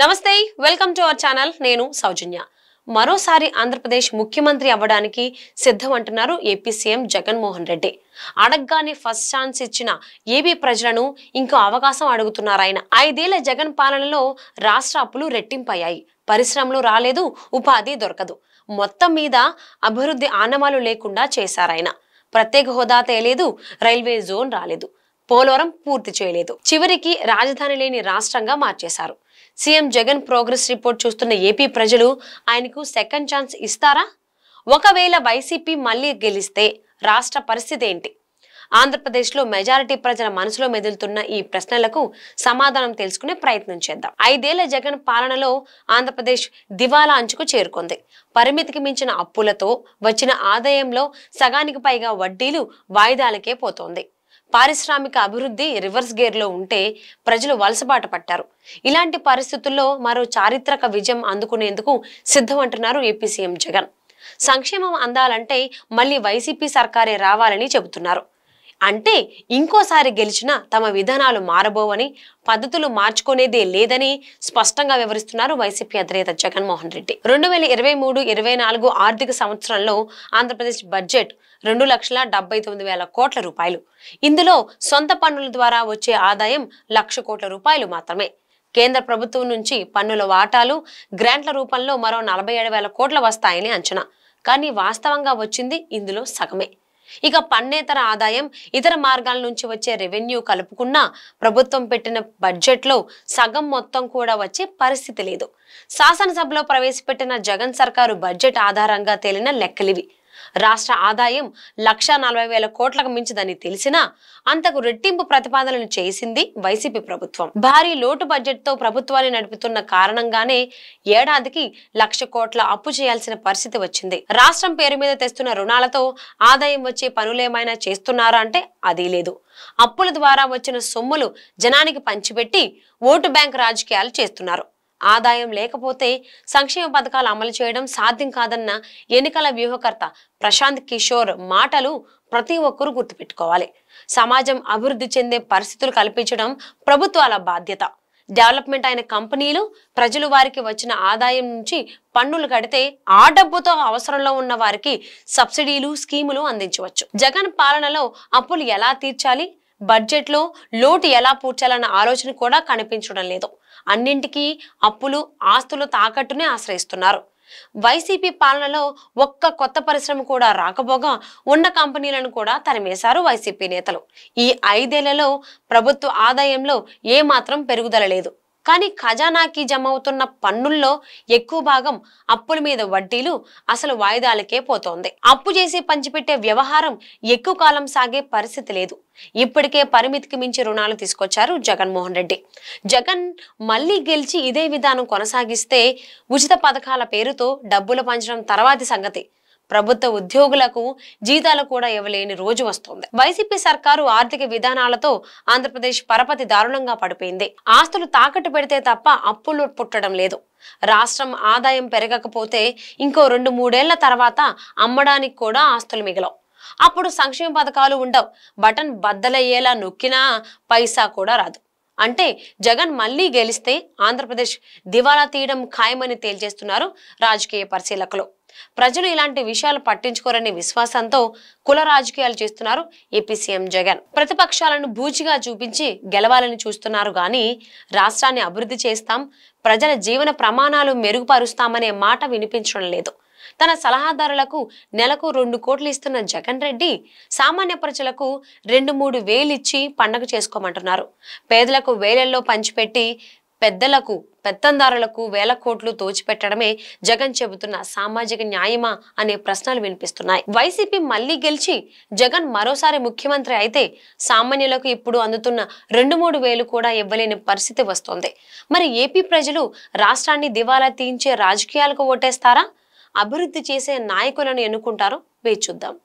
నమస్తే welcome to our channel నేను సౌజన్య మరోసారి ఆంధ్రప్రదేశ్ ముఖ్యమంత్రి అవ్వడానికి సిద్ధం అంటున్నారు ఏపీ సీఎం జగన్మోహన్ రెడ్డి అడగగానే ఫస్ట్ ఛాన్స్ ఇచ్చిన ఏపీ ప్రజలను ఇంకో అవకాశం అడుగుతున్నారు ఆయన ఐదేళ్ల జగన్ పాలనలో రాష్ట్ర అప్పులు రెట్టింపయ్యాయి పరిశ్రమలు రాలేదు ఉపాధి దొరకదు మొత్తం మీద అభివృద్ధి ఆనమాలు లేకుండా చేశారాయన ప్రత్యేక హోదా తేలేదు రైల్వే జోన్ రాలేదు పోలవరం పూర్తి చేయలేదు చివరికి రాజధాని లేని రాష్ట్రంగా మార్చేశారు సీఎం జగన్ ప్రోగ్రెస్ రిపోర్ట్ చూస్తున్న ఏపీ ప్రజలు ఆయనకు సెకండ్ ఛాన్స్ ఇస్తారా ఒకవేళ వైసీపీ మళ్ళీ గెలిస్తే రాష్ట్ర పరిస్థితి ఏంటి ఆంధ్రప్రదేశ్లో మెజారిటీ ప్రజల మనసులో మెదులుతున్న ఈ ప్రశ్నలకు సమాధానం తెలుసుకునే ప్రయత్నం చేద్దాం ఐదేళ్ల జగన్ పాలనలో ఆంధ్రప్రదేశ్ దివాలా అంచుకు చేరుకుంది పరిమితికి మించిన అప్పులతో వచ్చిన ఆదాయంలో సగానికి పైగా వడ్డీలు వాయిదాలకే పోతోంది పారిశ్రామిక అభివృద్ధి రివర్స్ గేర్లో ఉంటే ప్రజలు వలసబాట పట్టారు ఇలాంటి పరిస్థితుల్లో మరో చారిత్రక విజయం అందుకునేందుకు సిద్ధం అంటున్నారు ఏపీ సీఎం జగన్ సంక్షేమం అందాలంటే మళ్ళీ వైసీపీ సర్కారే రావాలని చెబుతున్నారు అంటే ఇంకోసారి గెలిచినా తమ విధానాలు మారబోవని పద్ధతులు మార్చుకునేదే లేదని స్పష్టంగా వివరిస్తున్నారు వైసీపీ అధినేత జగన్మోహన్ రెడ్డి రెండు వేల ఇరవై మూడు ఇరవై నాలుగు ఆర్థిక సంవత్సరంలో ఆంధ్రప్రదేశ్ బడ్జెట్ రెండు లక్షల డెబ్బై తొమ్మిది వేల కోట్ల రూపాయలు ఇందులో సొంత పన్నుల ద్వారా వచ్చే ఆదాయం లక్ష కోట్ల రూపాయలు మాత్రమే కేంద్ర ప్రభుత్వం నుంచి పన్నుల వాటాలు గ్రాంట్ల రూపంలో మరో నలభై ఏడు వేల కోట్ల వస్తాయని అంచనా కానీ వాస్తవంగా వచ్చింది ఇందులో సగమే ఇక పన్నేతర ఆదాయం ఇతర మార్గాల నుంచి వచ్చే రెవెన్యూ కలుపుకున్నా ప్రభుత్వం పెట్టిన బడ్జెట్లో సగం మొత్తం కూడా వచ్చే పరిస్థితి లేదు శాసనసభలో ప్రవేశపెట్టిన జగన్ సర్కారు బడ్జెట్ ఆధారంగా తేలిన లెక్కలివి రాష్ట్ర ఆదాయం లక్ష నలభై వేల కోట్లకు మించిదని తెలిసినా అంతకు రెట్టింపు ప్రతిపాదనలు చేసింది వైసీపీ ప్రభుత్వం భారీ లోటు బడ్జెట్తో ప్రభుత్వాన్ని నడుపుతున్న కారణంగానే ఏడాదికి లక్ష కోట్ల అప్పు చేయాల్సిన పరిస్థితి వచ్చింది రాష్ట్రం పేరు మీద తెస్తున్న రుణాలతో ఆదాయం వచ్చే పనులేమైనా చేస్తున్నారా అంటే అదీ లేదు అప్పుల ద్వారా వచ్చిన సొమ్ములు జనానికి పంచిపెట్టి ఓటు బ్యాంక్ రాజకీయాలు చేస్తున్నారు ఆదాయం లేకపోతే సంక్షేమ పథకాలు అమలు చేయడం సాధ్యం కాదన్న ఎన్నికల వ్యూహకర్త ప్రశాంత్ కిషోర్ మాటలు ప్రతి ఒక్కరూ గుర్తుపెట్టుకోవాలి సమాజం అభివృద్ధి చెందే పరిస్థితులు కల్పించడం ప్రభుత్వాల బాధ్యత డెవలప్మెంట్ అయిన కంపెనీలు ప్రజలు వారికి వచ్చిన ఆదాయం నుంచి పన్నులు కడితే ఆ డబ్బుతో అవసరంలో ఉన్న వారికి సబ్సిడీలు స్కీములు అందించవచ్చు జగన్ పాలనలో అప్పులు ఎలా తీర్చాలి బడ్జెట్లో లోటు ఎలా పూడ్చాలన్న ఆలోచన కూడా కనిపించడం లేదు అన్నింటికీ అప్పులు ఆస్తులు తాకట్టునే ఆశ్రయిస్తున్నారు వైసీపీ పాలనలో ఒక్క కొత్త పరిశ్రమ కూడా రాకబోగా ఉన్న కంపెనీలను కూడా తరిమేశారు వైసీపీ నేతలు ఈ ఐదేళ్లలో ప్రభుత్వ ఆదాయంలో ఏమాత్రం పెరుగుదల లేదు కానీ ఖజానాకి జమ అవుతున్న పన్నుల్లో ఎక్కువ భాగం అప్పుల మీద వడ్డీలు అసలు వాయిదాలకే పోతోంది అప్పు చేసి పంచిపెట్టే వ్యవహారం ఎక్కువ కాలం సాగే పరిస్థితి లేదు ఇప్పటికే పరిమితికి మించి రుణాలు తీసుకొచ్చారు జగన్మోహన్ రెడ్డి జగన్ మళ్ళీ గెలిచి ఇదే విధానం కొనసాగిస్తే ఉచిత పథకాల పేరుతో డబ్బులు పంచడం తర్వాతి సంగతి ప్రభుత్వ ఉద్యోగులకు జీతాలు కూడా ఇవ్వలేని రోజు వస్తోంది వైసీపీ సర్కారు ఆర్థిక విధానాలతో ఆంధ్రప్రదేశ్ పరపతి దారుణంగా పడిపోయింది ఆస్తులు తాకట్టు పెడితే తప్ప అప్పులు పుట్టడం లేదు రాష్ట్రం ఆదాయం పెరగకపోతే ఇంకో రెండు మూడేళ్ల తర్వాత అమ్మడానికి కూడా ఆస్తులు మిగలవు అప్పుడు సంక్షేమ పథకాలు ఉండవు బటన్ బద్దలయ్యేలా నొక్కినా పైసా కూడా రాదు అంటే జగన్ మళ్ళీ గెలిస్తే ఆంధ్రప్రదేశ్ దివాలా తీయడం ఖాయమని తేల్చేస్తున్నారు రాజకీయ పరిశీలకులు ప్రజలు ఇలాంటి విషయాలు పట్టించుకోరనే విశ్వాసంతో కుల రాజకీయాలు చేస్తున్నారు ఏపీ సీఎం జగన్ ప్రతిపక్షాలను బూచిగా చూపించి గెలవాలని చూస్తున్నారు కానీ రాష్ట్రాన్ని అభివృద్ధి చేస్తాం ప్రజల జీవన ప్రమాణాలు మెరుగుపరుస్తామనే మాట వినిపించడం లేదు తన సలహాదారులకు నెలకు రెండు కోట్లు ఇస్తున్న జగన్ రెడ్డి సామాన్య ప్రజలకు రెండు మూడు వేలిచ్చి పండగ చేసుకోమంటున్నారు పేదలకు వేలల్లో పంచిపెట్టి పెద్దలకు పెత్తందారులకు వేల కోట్లు తోచిపెట్టడమే జగన్ చెబుతున్న సామాజిక న్యాయమా అనే ప్రశ్నలు వినిపిస్తున్నాయి వైసీపీ మళ్లీ గెలిచి జగన్ మరోసారి ముఖ్యమంత్రి అయితే సామాన్యులకు ఇప్పుడు అందుతున్న రెండు మూడు వేలు కూడా ఇవ్వలేని పరిస్థితి వస్తోంది మరి ఏపీ ప్రజలు రాష్ట్రాన్ని దివాలా తీయించే రాజకీయాలకు ఓటేస్తారా అభివృద్ధి చేసే నాయకులను ఎన్నుకుంటారో వేచి చూద్దాం